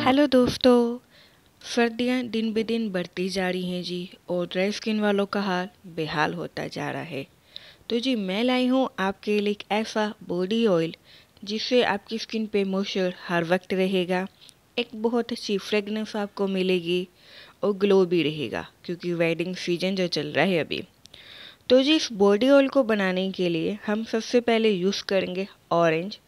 hello दोस्तों सर्दियाँ दिन ब दिन बढ़ती जा रही हैं जी और ड्राई स्किन वालों का हाल बेहाल होता जा रहा है तो जी मैं लाई हूँ आपके लिए एक ऐसा बॉडी ऑयल जिससे आपकी स्किन पे मोशर हर वक्त रहेगा एक बहुत अच्छी फ्रेगनेंस आपको मिलेगी और ग्लो भी रहेगा क्योंकि वेडिंग सीजन जो चल रहा है अभी तो जी इस बॉडी ऑयल को बनाने के लिए हम सबसे पहले यूज़ करेंगे ऑरेंज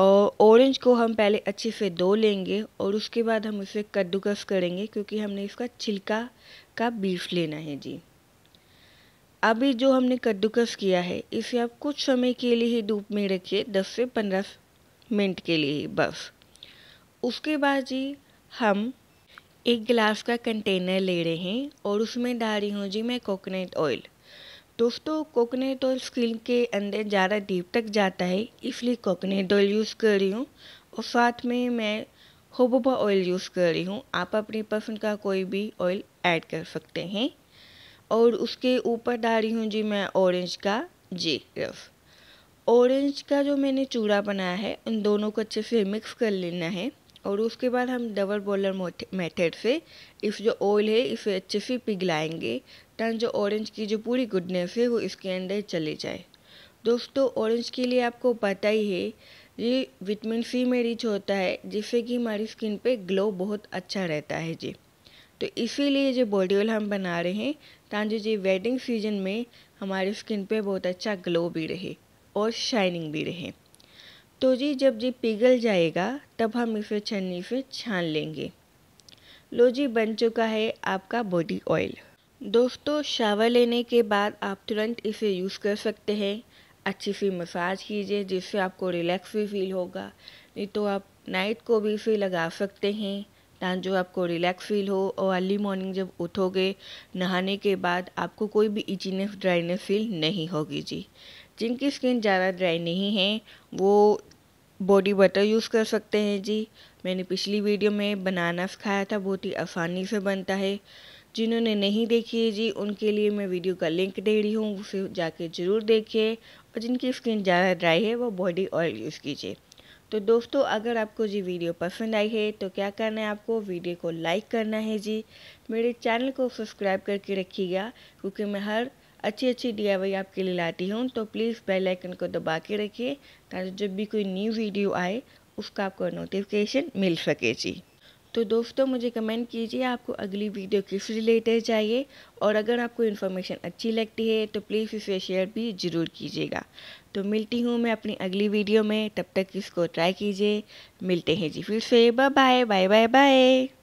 और ऑरेंज को हम पहले अच्छे से धो लेंगे और उसके बाद हम उसे कद्दूकस करेंगे क्योंकि हमने इसका छिलका का बीफ लेना है जी अभी जो हमने कद्दूकस किया है इसे आप कुछ समय के लिए ही धूप में रखिए 10 से 15 मिनट के लिए ही बस उसके बाद जी हम एक गिलास का कंटेनर ले रहे हैं और उसमें डाल रही हूँ जी मैं कोकोनट ऑयल दोस्तों कोकोनेट ऑयल स्किन के अंदर ज़्यादा डीप तक जाता है इसलिए कोकोनेट ऑयल यूज़ कर रही हूँ और साथ में मैं होबोबा ऑयल यूज़ कर रही हूँ आप अपनी पसंद का कोई भी ऑयल ऐड कर सकते हैं और उसके ऊपर डाल रही हूँ जी मैं ऑरेंज का जी रफ ऑरेंज का जो मैंने चूड़ा बनाया है उन दोनों को अच्छे से मिक्स कर लेना है और उसके बाद हम डबल बॉलर मेथड से इस जो ऑयल है इसे अच्छे से पिघलाएंगे ताकि जो ऑरेंज की जो पूरी गुडनेस है वो इसके अंदर चले जाए दोस्तों ऑरेंज के लिए आपको पता ही है ये विटामिन सी में रिच होता है जिससे कि हमारी स्किन पे ग्लो बहुत अच्छा रहता है जी तो इसीलिए जो बॉडी ऑयल हम बना रहे हैं ताकि जी वेडिंग सीजन में हमारी स्किन पे बहुत अच्छा ग्लो भी रहे और शाइनिंग भी रहे तो जी जब जी पिघल जाएगा तब हम इसे छन्नी से छान लेंगे लो जी बन चुका है आपका बॉडी ऑयल दोस्तों शावर लेने के बाद आप तुरंत इसे यूज़ कर सकते हैं अच्छी सी मसाज कीजिए जिससे आपको रिलैक्स भी फील होगा नहीं तो आप नाइट को भी इसे लगा सकते हैं ताकि जो आपको रिलैक्स फील हो और अर्ली मॉर्निंग जब उठोगे नहाने के बाद आपको कोई भी इचीनेस ड्राइनेस फील नहीं होगी जी जिनकी स्किन ज़्यादा ड्राई नहीं है वो बॉडी बटर यूज़ कर सकते हैं जी मैंने पिछली वीडियो में बनाना खाया था बहुत ही आसानी से बनता है जिन्होंने नहीं देखी है जी उनके लिए मैं वीडियो का लिंक दे रही हूँ उसे जाके ज़रूर देखिए और जिनकी स्किन ज़्यादा ड्राई है वो बॉडी ऑयल यूज़ कीजिए तो दोस्तों अगर आपको जी वीडियो पसंद आई है तो क्या करना है आपको वीडियो को लाइक करना है जी मेरे चैनल को सब्सक्राइब करके रखिएगा क्योंकि मैं हर अच्छी अच्छी डी आपके लिए लाती हूँ तो प्लीज़ बेल आइकन को दबा के रखिए ताकि जब भी कोई न्यू वीडियो आए उसका आपको नोटिफिकेशन मिल सके जी तो दोस्तों मुझे कमेंट कीजिए आपको अगली वीडियो किस रिलेटेड चाहिए और अगर आपको इन्फॉर्मेशन अच्छी लगती है तो प्लीज़ इसे शेयर भी ज़रूर कीजिएगा तो मिलती हूँ मैं अपनी अगली वीडियो में तब तक इसको ट्राई कीजिए मिलते हैं जी फिर से बाय बाय बाय बाय